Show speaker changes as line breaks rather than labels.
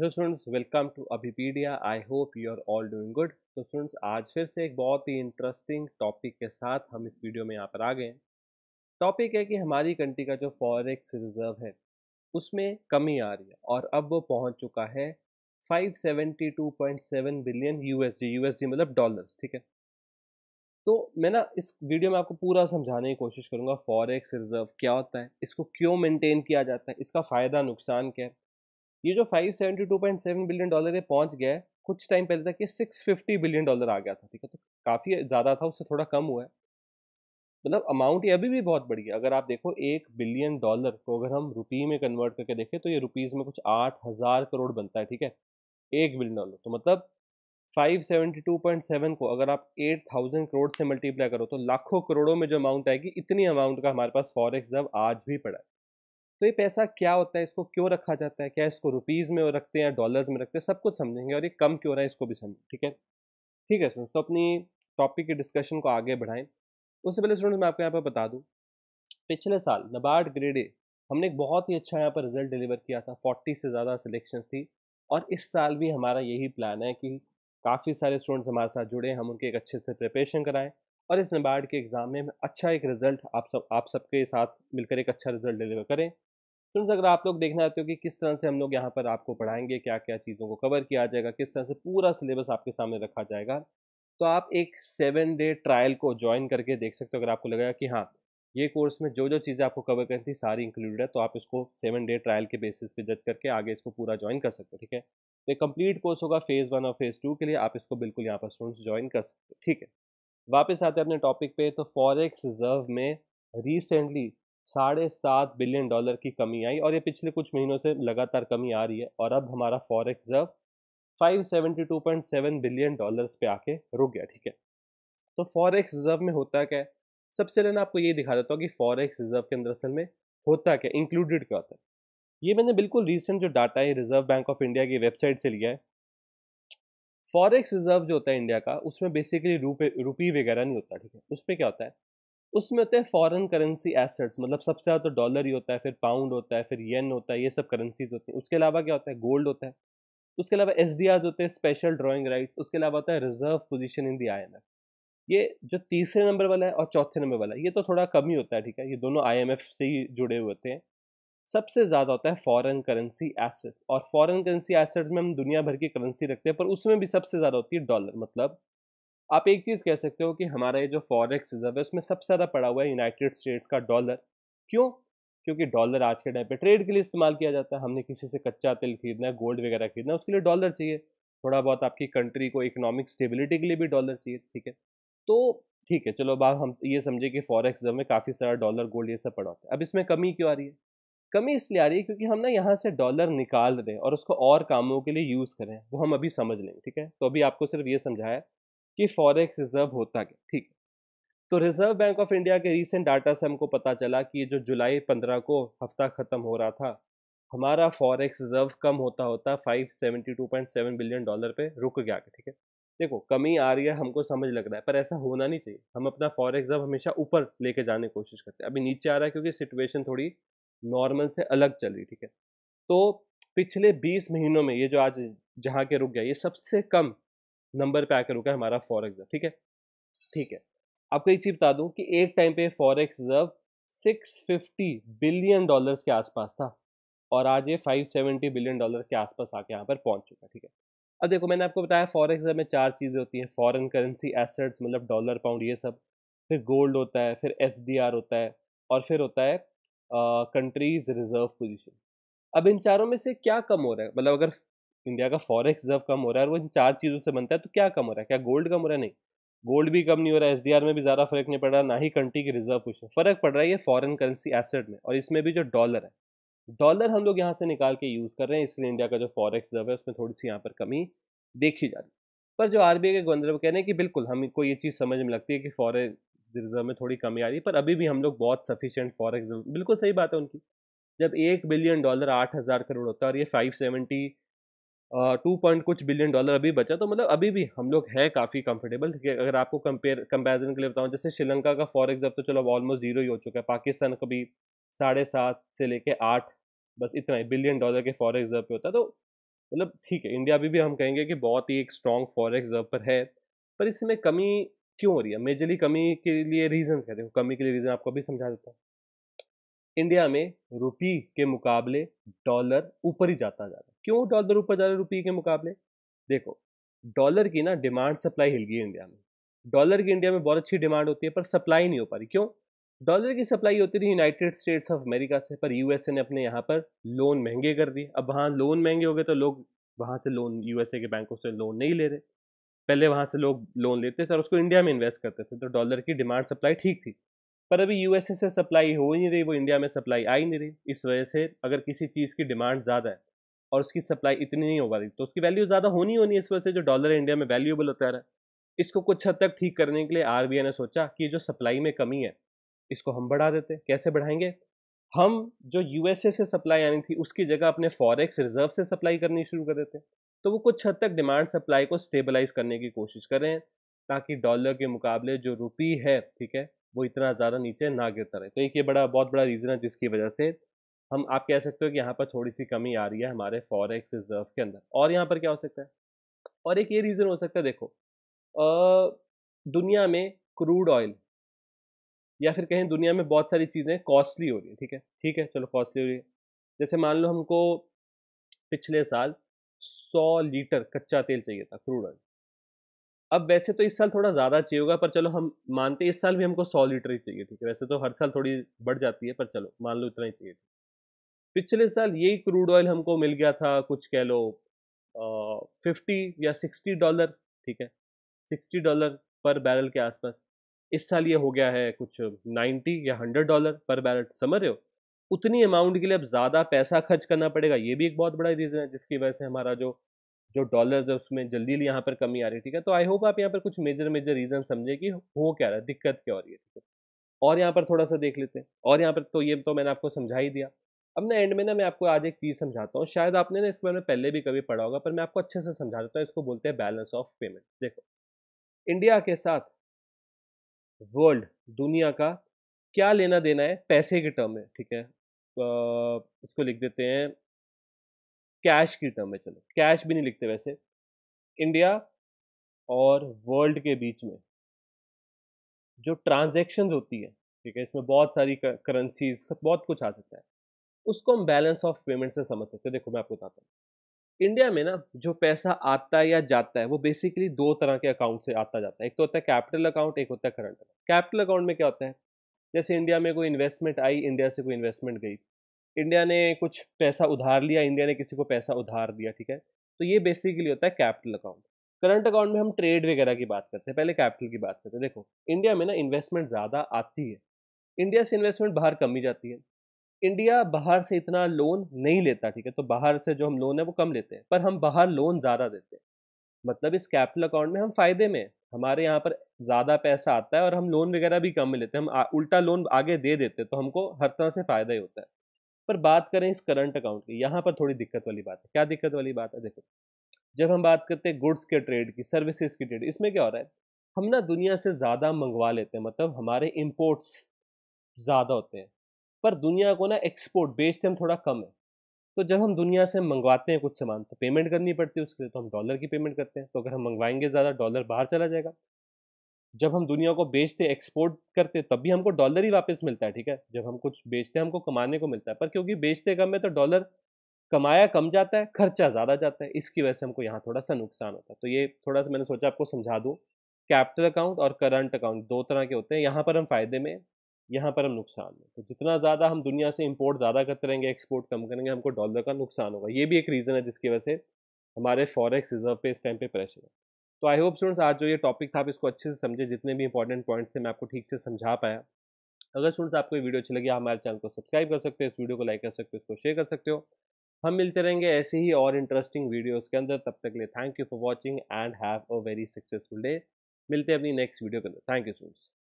hello students welcome to Abhipedia I hope you are all doing good तो students आज फिर से एक बहुत ही इंटरेस्टिंग टॉपिक के साथ हम इस वीडियो में यहाँ पर आ गए टॉपिक है कि हमारी कंट्री का जो फॉरेक्स रिजर्व है उसमें कमी आ रही है और अब वो पहुँच चुका है 572.7 बिलियन यूएसडी यूएसडी मतलब डॉलर्स ठीक है तो मैं ना इस वीडियो में आपको पूरा समझाने की कोशिश करूँगा फॉरेक्स रिजर्व क्या होता है इसको क्यों मेंटेन किया जाता है इसका फ़ायदा नुकसान क्या है ये जो 572.7 बिलियन डॉलर है पहुंच गया है कुछ टाइम पहले तक ये 650 बिलियन डॉलर आ गया था ठीक है तो काफ़ी ज़्यादा था उससे थोड़ा कम हुआ है मतलब अमाउंट ये अभी भी बहुत बढ़ी है अगर आप देखो एक बिलियन डॉलर को अगर हम रुपी में कन्वर्ट करके देखें तो ये रुपीज़ में कुछ आठ हज़ार करोड़ बनता है ठीक है एक बिलियन डॉलर तो मतलब 572.7 को अगर आप 8000 करोड़ से मल्टीप्लाई करो तो लाखों करोड़ों में जो अमाउंट आएगी इतनी अमाउंट का हमारे पास फॉरेक्स रिजर्व आज भी पड़ा है तो ये पैसा क्या होता है इसको क्यों रखा जाता है क्या इसको रुपीज़ में रखते हैं या डॉलर्स में रखते हैं सब कुछ समझेंगे और ये कम क्यों रहा है इसको भी समझें ठीक है ठीक है स्टूडेंट्स तो अपनी टॉपिक की डिस्कशन को आगे बढ़ाएं उससे पहले स्टूडेंट्स मैं आपको यहाँ पर बता दूँ पिछले साल नबार्ड ग्रेड ए हमने एक बहुत ही अच्छा यहाँ पर रिजल्ट डिलीवर किया था फोर्टी से ज़्यादा सिलेक्शन थी और इस साल भी हमारा यही प्लान है कि काफ़ी सारे स्टूडेंट्स हमारे साथ जुड़े हम उनके एक अच्छे से प्रिपरेशन कराएँ और इस नबार्ड के एग्ज़ाम में अच्छा एक रिज़ल्ट आप सब आप सबके साथ मिलकर एक अच्छा रिज़ल्ट डिलीवर करें तो फ्रेंड्स अगर आप लोग देखना चाहते हो कि किस तरह से हम लोग यहाँ पर आपको पढ़ाएंगे क्या क्या चीज़ों को कवर किया जाएगा किस तरह से पूरा सिलेबस आपके सामने रखा जाएगा तो आप एक सेवन डे ट्रायल को ज्वाइन करके देख सकते हो अगर आपको लगेगा कि हाँ ये कोर्स में जो जो चीज़ें आपको कवर करनी थी सारी इंक्लूडेड है तो आप इसको सेवन डे ट्रायल के बेसिस पे जज करके आगे इसको पूरा ज्वाइन कर सकते हो ठीक है तो एक कंप्लीट कोर्स होगा फेज़ वन और फेज़ टू के लिए आप इसको बिल्कुल यहाँ पर स्टूडेंट्स ज्वाइन कर सकते हो ठीक है वापस आते हैं अपने टॉपिक पे तो फॉरेक्स रिजर्व में रिसेंटली साढ़े सात बिलियन डॉलर की कमी आई और ये पिछले कुछ महीनों से लगातार कमी आ रही है और अब हमारा forex reserve seven billion dollars पे आके रुक गया ठीक है तो फॉरेक्स रिजर्व में होता क्या है सबसे पहले मैं आपको ये दिखा देता हूँ कि फॉरेक्स रिजर्व के अंदर असल में होता क्या इंक्लूडेड क्या होता है ये मैंने बिल्कुल रिसेंट जो डाटा है रिजर्व बैंक ऑफ इंडिया की वेबसाइट से लिया है फॉरेक्स रिजर्व जो होता है इंडिया का उसमें बेसिकली रूपे रुपी वगैरह नहीं होता ठीक है उस पर क्या होता है उसमें होते हैं फॉरेन करेंसी एसेट्स मतलब सबसे ज़्यादा तो डॉलर ही होता है फिर पाउंड होता है फिर येन होता है ये सब करेंसीज होती हैं उसके अलावा क्या होता है गोल्ड होता है उसके अलावा एस होते हैं स्पेशल ड्राइंग राइट्स उसके अलावा होता है रिजर्व पोजिशन इन दी आई ये जो तीसरे नंबर वाला है और चौथे नंबर वाला है ये तो थोड़ा कम ही होता है ठीक है ये दोनों आई से ही जुड़े हुए होते हैं सबसे ज़्यादा होता है फॉरेन करेंसी एसेट्स और फॉरेन करेंसी एसेट्स में हम दुनिया भर की करेंसी रखते हैं पर उसमें भी सबसे ज़्यादा होती है डॉलर मतलब आप एक चीज़ कह सकते हो कि हमारा ये जो फॉरेक्स रिजर्व है उसमें सबसे ज़्यादा पड़ा हुआ है यूनाइटेड स्टेट्स का डॉलर क्यों क्योंकि डॉलर आज के टाइम पे ट्रेड के लिए इस्तेमाल किया जाता है हमने किसी से कच्चा तेल खरीदना है गोल्ड वगैरह खरीदना है उसके लिए डॉलर चाहिए थोड़ा बहुत आपकी कंट्री को इकोनॉमिक स्टेबिलिटी के लिए भी डॉलर चाहिए ठीक है तो ठीक है चलो अब हम ये समझे कि फॉरेक्स रिजर्व में काफ़ी सारा डॉलर गोल्ड ये सब पड़ा होता है अब इसमें कमी क्यों आ रही है कमी इसलिए आ रही है क्योंकि हम ना यहाँ से डॉलर निकाल दें और उसको और कामों के लिए यूज़ करें वो हम अभी समझ लेंगे ठीक है तो अभी आपको सिर्फ ये समझाया कि फॉरेक्स रिजर्व होता क्या ठीक तो रिजर्व बैंक ऑफ इंडिया के रिसेंट डाटा से हमको पता चला कि जो जुलाई पंद्रह को हफ्ता ख़त्म हो रहा था हमारा फॉरेक्स रिजर्व कम होता होता 572.7 बिलियन डॉलर पे रुक गया ठीक है देखो कमी आ रही है हमको समझ लग रहा है पर ऐसा होना नहीं चाहिए हम अपना फॉरेक्स रिजर्व हमेशा ऊपर लेके जाने की कोशिश करते हैं अभी नीचे आ रहा है क्योंकि सिचुएशन थोड़ी नॉर्मल से अलग चल रही ठीक है तो पिछले बीस महीनों में ये जो आज जहाँ के रुक गया ये सबसे कम नंबर पे आकर रुका है हमारा फॉरेक्स ठीक है ठीक है आपको एक चीज़ बता दूं कि एक टाइम पे फॉरेक्स रिजर्व 650 बिलियन डॉलर्स के आसपास था और आज ये 570 बिलियन डॉलर के आसपास आके यहाँ पर पहुँच चुका है ठीक है अब देखो मैंने आपको बताया फॉरेक्स रिजर्व में चार चीज़ें होती हैं फॉरन करेंसी एसेट्स मतलब डॉलर पाउंड ये सब फिर गोल्ड होता है फिर एस होता है और फिर होता है कंट्रीज रिजर्व पोजिशन अब इन चारों में से क्या कम हो रहा है मतलब अगर इंडिया का फॉरेक्स रिजर्व कम हो रहा है और वो इन चार चीज़ों से बनता है तो क्या कम हो रहा है क्या गोल्ड कम हो रहा है नहीं गोल्ड भी कम नहीं हो रहा है एस डी आर में भी ज़्यादा फर्क नहीं पड़ रहा ना ही कंट्री की रिजर्व कुछ में फ़र्क पड़ रहा है ये फॉरन करेंसी एसेट में और इसमें भी जो डॉलर है डॉलर हम लोग यहाँ से निकाल के यूज़ कर रहे हैं इसलिए इंडिया का जो फॉरेक्स रिजर्व है उसमें थोड़ी सी यहाँ पर कमी देखी जा रही है पर जो आर बी आई के गवर्नर कह रहे हैं कि बिल्कुल हमको ये चीज़ समझ में लगती है कि फॉरन रिजर्व में थोड़ी कमी आ रही है पर अभी भी हम लोग बहुत सफिशियंट फॉरेक्स बिल्कुल सही बात है उनकी जब एक बिलियन डॉलर आठ हज़ार करोड़ होता है और ये फाइव सेवेंटी टू पॉइंट कुछ बिलियन डॉलर अभी बचा तो मतलब अभी भी हम लोग हैं काफ़ी कंफर्टेबल है अगर आपको कंपेयर कंपेरिजन के लिए बताऊँ जैसे श्रीलंका का फॉर अब तो चलो ऑलमोस्ट जीरो ही हो चुका है पाकिस्तान का भी साढ़े सात से लेके आठ बस इतना ही बिलियन डॉलर के फॉर रिजर्व पे होता है तो मतलब ठीक है इंडिया अभी भी हम कहेंगे कि बहुत ही एक स्ट्रॉन्ग फॉर रिजर्व पर है पर इसमें कमी क्यों हो रही है मेजरली कमी के लिए रीजन कहते हैं कमी के लिए रीज़न आपको अभी समझा देता हूँ इंडिया में रुपी के मुकाबले डॉलर ऊपर ही जाता जा रहा है क्यों डॉलर ऊपर जा रहा है रुपये के मुकाबले देखो डॉलर की ना डिमांड सप्लाई हिल गई इंडिया में डॉलर की इंडिया में बहुत अच्छी डिमांड होती है पर सप्लाई नहीं हो पा रही क्यों डॉलर की सप्लाई होती थी यूनाइटेड स्टेट्स ऑफ अमेरिका से पर यूएसए ने अपने यहाँ पर लोन महंगे कर दिए अब वहाँ लोन महंगे हो गए तो लोग वहाँ से लोन यूएसए के बैंकों से लोन नहीं ले रहे पहले वहाँ से लोग लोन लेते थे और उसको इंडिया में इन्वेस्ट करते थे तो डॉलर की डिमांड सप्लाई ठीक थी पर अभी यूएसए से सप्लाई हो ही नहीं रही वो इंडिया में सप्लाई आ ही नहीं रही इस वजह से अगर किसी चीज़ की डिमांड ज़्यादा है और उसकी सप्लाई इतनी नहीं हो पा रही तो उसकी वैल्यू ज़्यादा होनी होनी इस वजह से जो डॉलर इंडिया में वैल्यूएबल होता रहा है इसको कुछ हद तक ठीक करने के लिए आर ने सोचा कि जो सप्लाई में कमी है इसको हम बढ़ा देते कैसे बढ़ाएंगे हम जो यू से सप्लाई आनी थी उसकी जगह अपने फॉरेक्स रिजर्व से सप्लाई करनी शुरू कर देते तो वो कुछ हद तक डिमांड सप्लाई को स्टेबलाइज करने की कोशिश कर रहे हैं ताकि डॉलर के मुकाबले जो रुपी है ठीक है वो इतना ज़्यादा नीचे ना गिरता रहे तो एक ये बड़ा बहुत बड़ा रीज़न है जिसकी वजह से हम आप कह सकते हो कि यहाँ पर थोड़ी सी कमी आ रही है हमारे फॉरेक्स रिजर्व के अंदर और यहाँ पर क्या हो सकता है और एक ये रीज़न हो सकता है देखो आ, दुनिया में क्रूड ऑयल या फिर कहें दुनिया में बहुत सारी चीज़ें कॉस्टली हो रही है ठीक है ठीक है चलो कॉस्टली हो रही है जैसे मान लो हमको पिछले साल सौ लीटर कच्चा तेल चाहिए था क्रूड ऑयल अब वैसे तो इस साल थोड़ा ज़्यादा चाहिए होगा पर चलो हम मानते हैं इस साल भी हमको सौ लीटर ही चाहिए ठीक है वैसे तो हर साल थोड़ी बढ़ जाती है पर चलो मान लो इतना ही चाहिए पिछले साल यही क्रूड ऑयल हमको मिल गया था कुछ कह लो फिफ्टी या सिक्सटी डॉलर ठीक है सिक्सटी डॉलर पर बैरल के आसपास इस साल ये हो गया है कुछ नाइन्टी या हंड्रेड डॉलर पर बैरल समझ रहे हो उतनी अमाउंट के लिए अब ज़्यादा पैसा खर्च करना पड़ेगा ये भी एक बहुत बड़ा रीज़न है जिसकी वजह से हमारा जो जो डॉलर्स है उसमें जल्दी यहाँ पर कमी आ रही है ठीक है तो आई होप आप यहाँ पर कुछ मेजर मेजर रीज़न समझे कि हो क्या रहा है दिक्कत क्या हो रही है ठीक है और यहाँ पर थोड़ा सा देख लेते हैं और यहाँ पर तो ये तो मैंने आपको समझा ही दिया अब ना एंड में ना मैं आपको आज एक चीज़ समझाता हूँ शायद आपने ना इसके बारे में पहले भी कभी पढ़ा होगा पर मैं आपको अच्छे से समझा देता हूँ इसको बोलते हैं बैलेंस ऑफ पेमेंट देखो इंडिया के साथ वर्ल्ड दुनिया का क्या लेना देना है पैसे के टर्म में ठीक है तो इसको लिख देते हैं कैश की टर्म में चलो कैश भी नहीं लिखते वैसे इंडिया और वर्ल्ड के बीच में जो ट्रांजेक्शन होती है ठीक है इसमें बहुत सारी करेंसीज बहुत कुछ आ सकता है उसको हम बैलेंस ऑफ पेमेंट से समझ सकते हैं देखो मैं आपको बताता हूँ इंडिया में ना जो पैसा आता है या जाता है वो बेसिकली दो तरह के अकाउंट से आता जाता है एक तो होता है कैपिटल अकाउंट एक होता है करंट अकाउंट कैपिटल अकाउंट में क्या होता है जैसे इंडिया में कोई इन्वेस्टमेंट आई इंडिया से कोई इन्वेस्टमेंट गई इंडिया ने कुछ पैसा उधार लिया इंडिया ने किसी को पैसा उधार दिया ठीक है तो ये बेसिकली होता है कैपिटल अकाउंट करंट अकाउंट में हम ट्रेड वगैरह की बात करते हैं पहले कैपिटल की बात करते हैं देखो इंडिया में ना इन्वेस्टमेंट ज़्यादा आती है इंडिया से इन्वेस्टमेंट बाहर कमी जाती है इंडिया बाहर से इतना लोन नहीं लेता ठीक है तो बाहर से जो हम लोन है वो कम लेते हैं पर हम बाहर लोन ज़्यादा देते हैं मतलब इस कैपिटल अकाउंट में हम फ़ायदे में हमारे यहाँ पर ज़्यादा पैसा आता है और हम लोन वगैरह भी कम में लेते हैं हम उल्टा लोन आगे दे देते हैं तो हमको हर तरह से फ़ायदा ही होता है पर बात करें इस करंट अकाउंट की यहाँ पर थोड़ी दिक्कत वाली बात है क्या दिक्कत वाली बात है देखो जब हम बात करते हैं गुड्स के ट्रेड की सर्विसेज की ट्रेड इसमें क्या हो रहा है हम ना दुनिया से ज़्यादा मंगवा लेते हैं मतलब हमारे इम्पोर्ट्स ज़्यादा होते हैं पर दुनिया को ना एक्सपोर्ट बेस से हम थोड़ा कम है तो जब हम दुनिया से मंगवाते हैं कुछ सामान तो पेमेंट करनी पड़ती है उसके लिए तो हम डॉलर की पेमेंट करते हैं तो अगर हम मंगवाएंगे ज़्यादा डॉलर बाहर चला जाएगा जब हम दुनिया को बेचते एक्सपोर्ट करते तब भी हमको डॉलर ही वापस मिलता है ठीक है जब हम कुछ बेचते हैं हमको कमाने को मिलता है पर क्योंकि बेचते कम है तो डॉलर कमाया कम जाता है खर्चा ज़्यादा जाता है इसकी वजह से हमको यहाँ थोड़ा सा नुकसान होता है तो ये थोड़ा सा मैंने सोचा आपको समझा दूँ कैपिटल अकाउंट और करंट अकाउंट दो तरह के होते हैं यहाँ पर हम फायदे में यहाँ पर हम नुकसान में तो जितना ज़्यादा हम दुनिया से इम्पोर्ट ज़्यादा करते रहेंगे एक्सपोर्ट कम करेंगे हमको डॉलर का नुकसान होगा ये भी एक रीज़न है जिसकी वजह से हमारे फॉरेक्स रिजर्व पे इस टाइम पे प्रेशर है तो आई होप स्टूडेंट्स आज जो ये टॉपिक था आप इसको अच्छे से समझे जितने भी इंपॉर्टेंट पॉइंट्स थे मैं आपको ठीक से समझा पाया अगर स्टूडेंट्स आपको ये वीडियो अच्छी लगी हमारे चैनल को सब्सक्राइब कर सकते हो इस वीडियो को लाइक कर सकते हो इसको शेयर कर सकते हो हम मिलते रहेंगे ऐसे ही और इंटरेस्टिंग वीडियोज़ के अंदर तब तक लिए thank you for watching and have a very successful day मिलते हैं अपनी नेक्स्ट वीडियो के अंदर थैंक यू स्टूडेंट्स